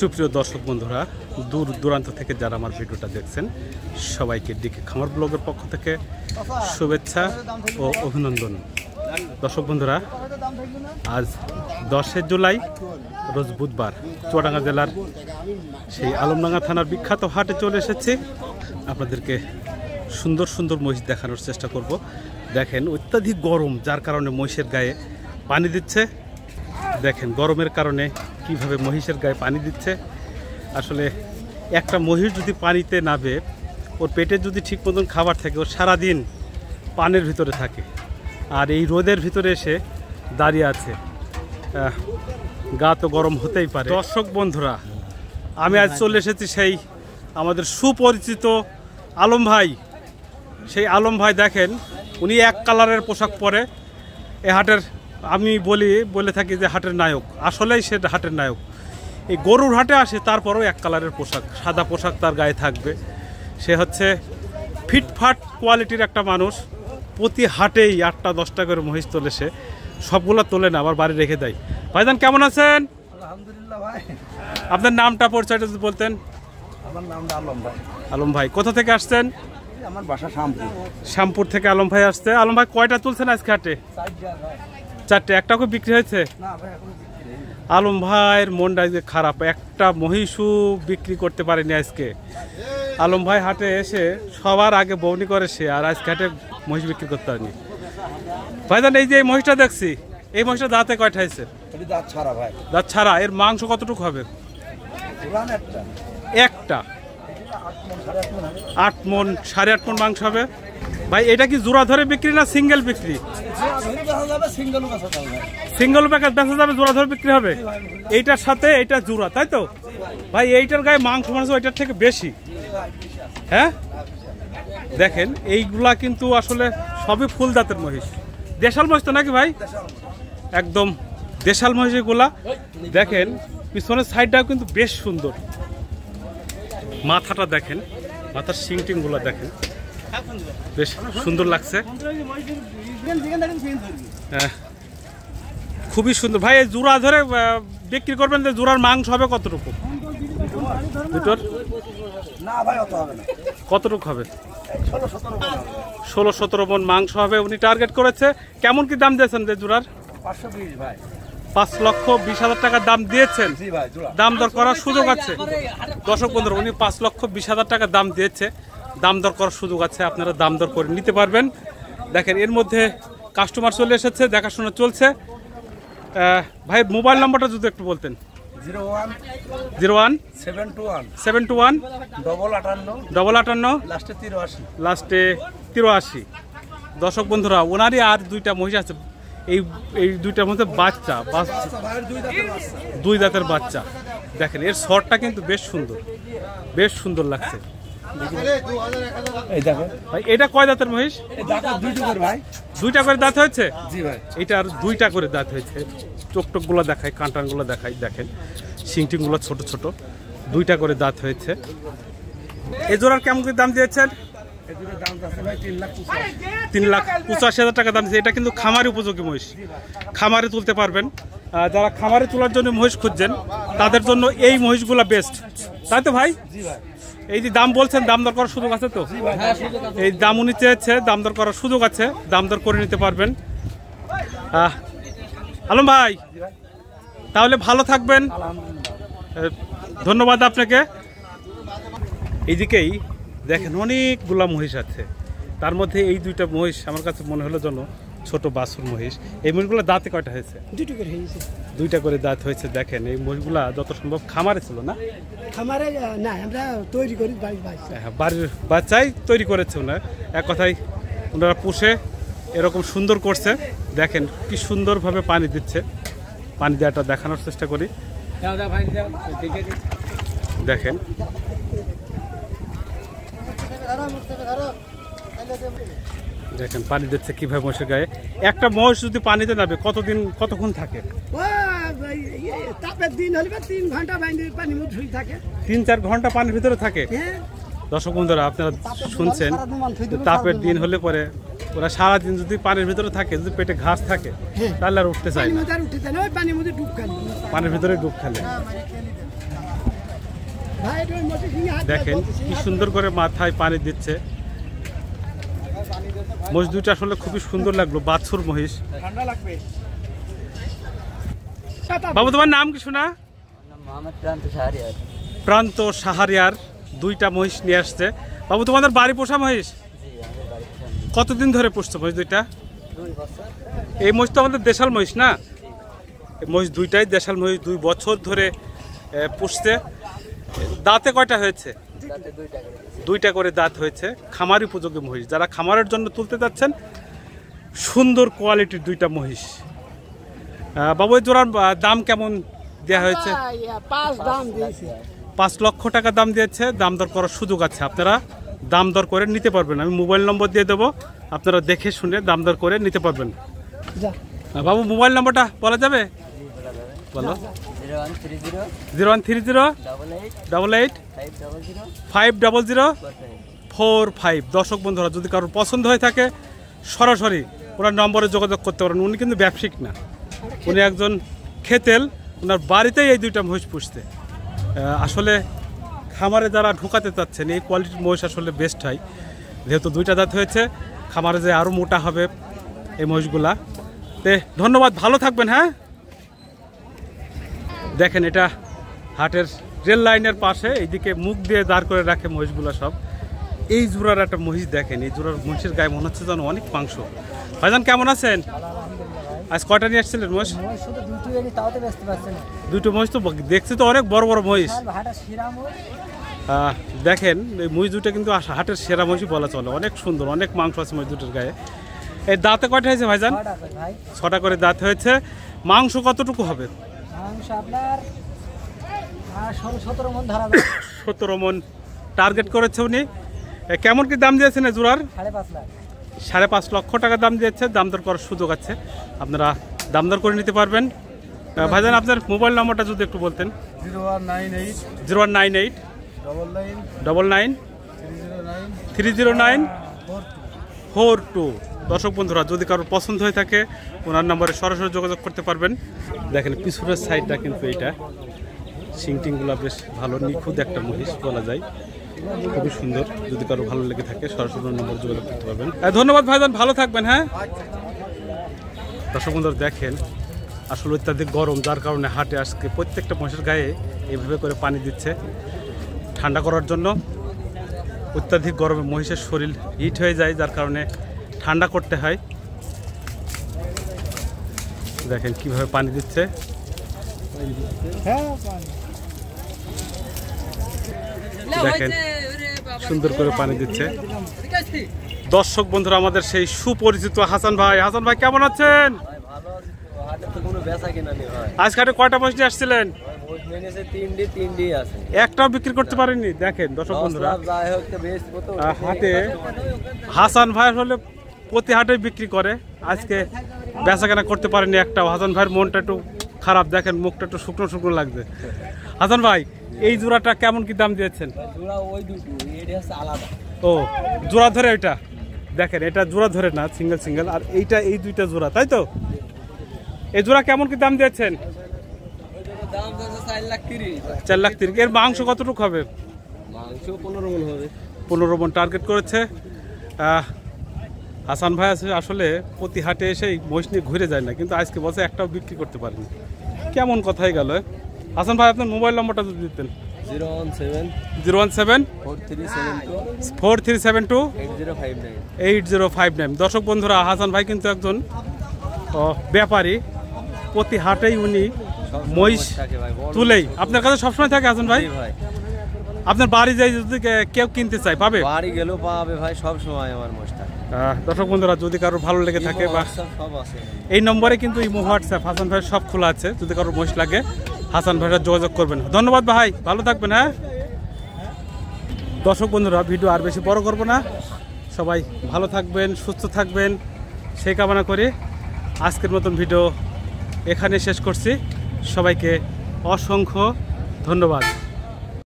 সুপ্রিয় দর্শক বন্ধুরা দূর দূরান্ত থেকে যারা আমার ভিডিওটা দেখছেন সবাইকে ডিকে খামার ব্লগের পক্ষ থেকে শুভেচ্ছা ও অভিনন্দন দর্শক বন্ধুরা আজ দশে জুলাই রোজ বুধবার চুয়াডাঙ্গা জেলার সেই আলমডাঙ্গা থানার বিখ্যাত হাটে চলে এসেছি আপনাদেরকে সুন্দর সুন্দর মহিষ দেখানোর চেষ্টা করব দেখেন অত্যাধিক গরম যার কারণে মহিষের গায়ে পানি দিচ্ছে দেখেন গরমের কারণে কিভাবে মহিষের গায়ে পানি দিচ্ছে আসলে একটা মহিষ যদি পানিতে নাবে ওর পেটে যদি ঠিক মতন খাবার থাকে ও সারাদিন পানের ভিতরে থাকে আর এই রোদের ভিতরে এসে দাঁড়িয়ে আছে গা তো গরম হতেই পারে দর্শক বন্ধুরা আমি আজ চলে এসেছি সেই আমাদের সুপরিচিত আলম ভাই সেই আলম ভাই দেখেন উনি এক কালারের পোশাক পরে এ হাটের আমি বলি বলে থাকি যে হাটের নায়ক আসলেই সে হাটের নায়ক এই গরুর হাটে আসে তারপরেও এক কালারের পোশাক সাদা পোশাক তার গায়ে থাকবে সে হচ্ছে ফিটফাট কোয়ালিটির একটা মানুষ প্রতি হাটেই আটটা দশটা করে মহিষ তোলে সে সবগুলো তোলে না আবার বাড়ি রেখে দেয় ভাইজান কেমন আছেন আপনার নামটা পরিচয়টা বলতেন আমার নামটা আলম ভাই আলম ভাই কোথা থেকে আসছেন আমার বাসা শ্যামপুর শ্যামপুর থেকে আলম ভাই আসছে আলম ভাই কয়টা তুলছেন আজকে হাটে চারটে একটাও বিক্রি হয়েছে আলম ভাইয়ের মনটা যে খারাপ একটা মহিষু বিক্রি করতে পারেনি আজকে আলম ভাই হাটে এসে সবার আগে বৌনি করে সে আর আজকে হাটে মহিষ বিক্রি করতে পারেনি ভাইজান এই যে এই মহিষটা দেখছি এই মহিষটা দাঁতে কয়টা হয়েছে দাঁত ছাড়া এর মাংস কতটুকু হবে একটা আট মন সাড়ে আট মন মাংস হবে ভাই এটা কি জোড়া ধরে বিক্রি না সিঙ্গেল বিক্রি সিঙ্গেল প্যাকেট বেচা যাবে জোড়া ধরে বিক্রি হবে এইটার সাথে এটা জোড়া তাই তো ভাই এইটার গায়ে মাংস মাংস ওইটার থেকে বেশি হ্যাঁ দেখেন এইগুলা কিন্তু আসলে সবই ফুল দাঁতের মহিষ দেশাল মহিষ তো নাকি ভাই একদম দেশাল মহিষ এগুলা দেখেন পিছনের সাইডটাও কিন্তু বেশ সুন্দর মাথাটা দেখেন মাথার সিংটিংগুলো দেখেন বেশ সুন্দর লাগছে হ্যাঁ। খুবই সুন্দর ভাই জোড়া ধরে বিক্রি করবেন যে জোড়ার মাংস হবে কতটুকু কতটুকু হবে ষোলো সতেরো মন মাংস হবে উনি টার্গেট করেছে কেমন কি দাম দিয়েছেন যে জোড়ার পাঁচ লক্ষ বিশ হাজার টাকার দাম দিয়েছেন দাম দর করার সুযোগ আছে দশক পনেরো উনি পাঁচ লক্ষ বিশ হাজার টাকা দাম দিয়েছে দাম দর করার সুযোগ আছে আপনারা দাম দর করে নিতে পারবেন দেখেন এর মধ্যে কাস্টমার চলে এসেছে দেখাশোনা চলছে ভাই মোবাইল নাম্বারটা যদি একটু বলতেন zero one seven two one double আটান্ন ডবল আটান্ন লাস্টে লাস্টে দর্শক বন্ধুরা ওনারই আর দুইটা মহিষ আছে এই এই দুইটার মধ্যে বাচ্চা দুই দাঁতের বাচ্চা দেখেন এর শর্টটা কিন্তু বেশ সুন্দর বেশ সুন্দর লাগছে ভাই এটা কয় দাঁতের ভাই দুইটা করে দাঁত হয়েছে জি ভাই আর দুইটা করে দাঁত হয়েছে চোখটোকগুলো দেখায় দেখায় দেখেন ছোট ছোট দুইটা করে দাঁত হয়েছে এজোড়ার কেমন দাম দিয়েছেন তিন লাখ পঁচাশি হাজার টাকা দাম এটা কিন্তু খামারে উপযোগী মহিষ খামারে তুলতে পারবেন যারা খামারে তোলার জন্য মহিষ খুঁজছেন তাদের জন্য এই মহিষগুলা বেস্ট তাই তো ভাই এই যে দাম বলছেন দাম দর করার সুযোগ আছে তো হ্যাঁ, এই দাম উনি চেয়েছে দাম দর করার সুযোগ আছে দাম দর করে নিতে পারবেন আলম ভাই তাহলে ভালো থাকবেন ধন্যবাদ আপনাকে এইদিকেই দেখেন অনেকগুলা মহিষ আছে তার মধ্যে এই দুইটা মহিষ আমার কাছে মনে হলো যেন ছোট বাসুর মহিষ এই মহিষগুলো দাঁতে কয়টা হয়েছে দুটো করে হয়েছে দুইটা করে দাঁত হয়েছে দেখেন এই মহিষগুলা যত সম্ভব খামারে ছিল না খামারে না আমরা তৈরি করি হ্যাঁ, বাড়ির বাচ্চাই তৈরি করেছে ওনার এক কথায় ওনারা পুষে এরকম সুন্দর করছে দেখেন কি সুন্দরভাবে পানি দিচ্ছে পানি দেওয়াটা দেখানোর চেষ্টা করি দেখেন দেখেন দেখেন পানি দিচ্ছে কীভাবে মহিষের গায়ে একটা মহিষ যদি পানিতে নামে কতদিন কতক্ষণ থাকে তিন চার ঘন্টা পানির ভিতরে থাকে হ্যাঁ। দর্শক বন্ধুরা আপনারা শুনছেন তাপের দিন হলে পরে ওরা সারাদিন যদি পানির ভিতরে থাকে যদি পেটে ঘাস থাকে হ্যাঁ। তাহলে আর উঠতে চায় না পানির ভিতরে ডুব খালে হ্যাঁ, মানে দেখেন কি সুন্দর করে মাথায় পানি দিচ্ছে মহিষ দুইটা আসলে খুবই সুন্দর লাগলো বাছুর মহিষ বাবু তোমার নাম কিছু না প্রান্ত সাহারিয়ার দুইটা মহিষ নিয়ে আসছে বাবু তোমাদের বাড়ি পোষা মহিষ কতদিন ধরে পুষছো মহিষ দুইটা এই মহিষ তো আমাদের দেশাল মহিষ না মহিষ দুইটাই দেশাল মহিষ দুই বছর ধরে পুষতে দাঁতে কয়টা হয়েছে দুইটা করে দাঁত হয়েছে খামার উপযোগী মহিষ যারা খামারের জন্য তুলতে যাচ্ছেন সুন্দর কোয়ালিটির দুইটা মহিষ বাবু জোড়ার দাম কেমন দেওয়া হয়েছে পাঁচ লক্ষ টাকা দাম দিয়েছে দাম দর করার সুযোগ আছে আপনারা দাম দর করে নিতে পারবেন আমি মোবাইল নম্বর দিয়ে দেবো আপনারা দেখে শুনে দাম দর করে নিতে পারবেন বাবু মোবাইল নম্বরটা বলা যাবে বলো zero one three zero double eight five double zero four five দর্শক বন্ধুরা যদি কারোর পছন্দ হয়ে থাকে সরাসরি ওনার নম্বরে যোগাযোগ করতে পারেন উনি কিন্তু ব্যবসায়িক না উনি একজন খেতেল ওনার বাড়িতেই এই দুইটা মহিষ পুষতে আসলে খামারে যারা ঢুকাতে চাচ্ছেন এই কোয়ালিটির মহিষ আসলে বেস্ট হয় যেহেতু দুইটা দাঁত হয়েছে খামারে যে আরও মোটা হবে এই মহিষগুলা তে ধন্যবাদ ভালো থাকবেন হ্যাঁ দেখেন এটা হাটের রেল লাইনের পাশে এইদিকে মুখ দিয়ে দাঁড় করে রাখে মহিষগুলো সব এই জোড়ার একটা মহিষ দেখেন এই জোড়ার মহিষের গায়ে মনে হচ্ছে যেন অনেক মাংস ভাইজান কেমন আছেন আজ কটা নিয়ে আসছিলেন মহিষ দুটো মহিষ তো দেখছি তো অনেক বড় বড় মহিষ হ্যাঁ, দেখেন এই মহিষ দুটো কিন্তু হাটের সেরা মহিষই বলা চলে অনেক সুন্দর অনেক মাংস আছে মহিষ দুটোর গায়ে এই দাঁতে কয়টা হয়েছে ভাইজান ছটা করে দাঁত হয়েছে মাংস কতটুকু হবে আপনার সতেরো মন ধরা সতেরো মন টার্গেট করেছে উনি কেমন কি দাম দিয়েছেন জোড়ার সাড়ে পাঁচ সাড়ে পাঁচ লক্ষ টাকা দাম দিয়েছে দাম দর করার সুযোগ আছে আপনারা দাম দর করে নিতে পারবেন ভাইজান আপনার মোবাইল নম্বরটা যদি একটু বলতেন zero one nine eight zero one nine eight double nine double nine three zero nine four two দর্শক বন্ধুরা যদি কারোর পছন্দ হয়ে থাকে ওনার নাম্বারে সরাসরি যোগাযোগ করতে পারবেন দেখেন পিছুরের সাইডটা কিন্তু এইটা সিংটিংগুলো বেশ ভালো নিখুঁত একটা মহিষ বলা যায় খুবই সুন্দর যদি কারো ভালো লেগে থাকে সরাসরি নম্বর যোগাযোগ করতে পারবেন ধন্যবাদ ভাইজান ভালো থাকবেন হ্যাঁ দর্শক বন্ধুরা দেখেন আসলে অত্যাধিক গরম যার কারণে হাটে আজকে প্রত্যেকটা মহিষের গায়ে এইভাবে করে পানি দিচ্ছে ঠান্ডা করার জন্য অত্যাধিক গরমে মহিষের শরীর হিট হয়ে যায় যার কারণে ঠান্ডা করতে হয় দেখেন কিভাবে পানি দিচ্ছে দেখেন সুন্দর করে পানি দিচ্ছে দর্শক বন্ধুরা আমাদের সেই সুপরিচিত হাসান ভাই হাসান ভাই কেমন আছেন আজ কয়টা মহিষ নিয়ে আসছিলেন একটাও বিক্রি করতে পারেনি দেখেন দর্শক বন্ধুরা হাতে হাসান ভাই হলে প্রতি হাটে বিক্রি করে আজকে বেচা কেনা করতে পারেনি একটা হাজান ভাইয়ের মনটা একটু খারাপ দেখেন মুখটা একটু শুকনো শুকনো লাগছে হাজান ভাই এই জোড়াটা কেমন কি দাম দিয়েছেন ও জোড়া ধরে এটা দেখেন এটা জোড়া ধরে না সিঙ্গেল সিঙ্গেল আর এইটা এই দুইটা জোড়া তাই তো এই জোড়া কেমন কি দাম দিয়েছেন চার লাখ তিরিশ এর মাংস কতটুকু হবে মাংস পনেরো মন হবে পনেরো মন টার্গেট করেছে হাসান ভাই আসলে প্রতি হাটে এসেই মহিষ নিয়ে ঘুরে যায় না কিন্তু আজকে বসে একটাও বিক্রি করতে পারেনি কেমন কথাই গেল হাসান ভাই আপনার মোবাইল নম্বরটা যদি দিতেন zero one seven zero one seven four three seven two eight zero five nine দর্শক বন্ধুরা হাসান ভাই কিন্তু একজন ব্যাপারী প্রতি হাটেই উনি মহিষ তুলেই আপনার কাছে সবসময় থাকে হাসান ভাই আপনার বাড়ি যাই যদি কেউ কিনতে চায় পাবে বাড়ি গেলেও পাবে ভাই সব সময় আমার মহিষ দর্শক বন্ধুরা যদি কারোর ভালো লেগে থাকে বা এই নম্বরে কিন্তু ইমো হোয়াটসঅ্যাপ হাসান ভাই সব খোলা আছে যদি কারোর মহিষ লাগে হাসান ভাইয়ের যোগাযোগ করবেন ধন্যবাদ ভাই ভালো থাকবেন হ্যাঁ দর্শক বন্ধুরা ভিডিও আর বেশি বড় করবো না সবাই ভালো থাকবেন সুস্থ থাকবেন সেই কামনা করি আজকের মতন ভিডিও এখানে শেষ করছি সবাইকে অসংখ্য ধন্যবাদ